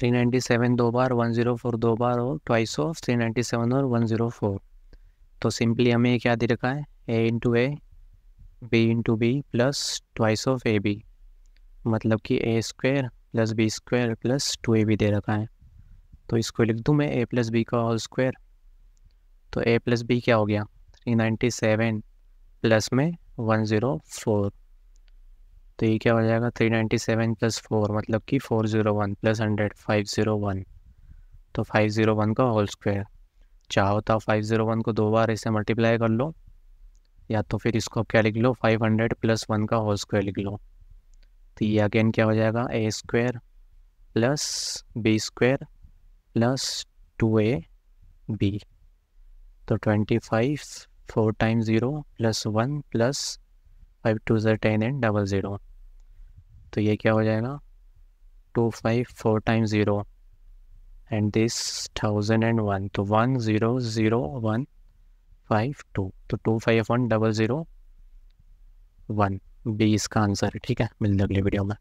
three ninety seven दो बार one zero four दो बार और twice of three ninety seven और वन ज़ीरो फोर तो सिंपली हमें क्या दे रखा है a into a b into b plus twice of a b मतलब कि a square plus b square plus two a b दे रखा है तो इसको लिख दूँ मैं ए प्लस बी का होल स्क्वायर तो ए प्लस बी क्या हो गया थ्री नाइन्टी सेवन प्लस में वन ज़ीरो फोर तो ये क्या हो जाएगा three ninety seven plus four मतलब कि four zero one plus hundred five zero one तो फाइव ज़ीरो वन का होल स्क्वायर चाहो तो फाइव ज़ीरो वन को दो बार ऐसे मल्टीप्लाई कर लो या तो फिर इसको क्या लिख लो फाइव हंड्रेड प्लस वन का होल स्क्वायर लिख लो तो ये अगेन क्या हो जाएगा a square plus b square plus two a b तो twenty five four time zero plus one plus five two zero ten and double zero तो ये क्या हो जाएगा two five four time zero and this thousand and one तो one zero zero one five two तो two five one double zero one b इसका answer है ठीक है मिलते अगली वीडियो में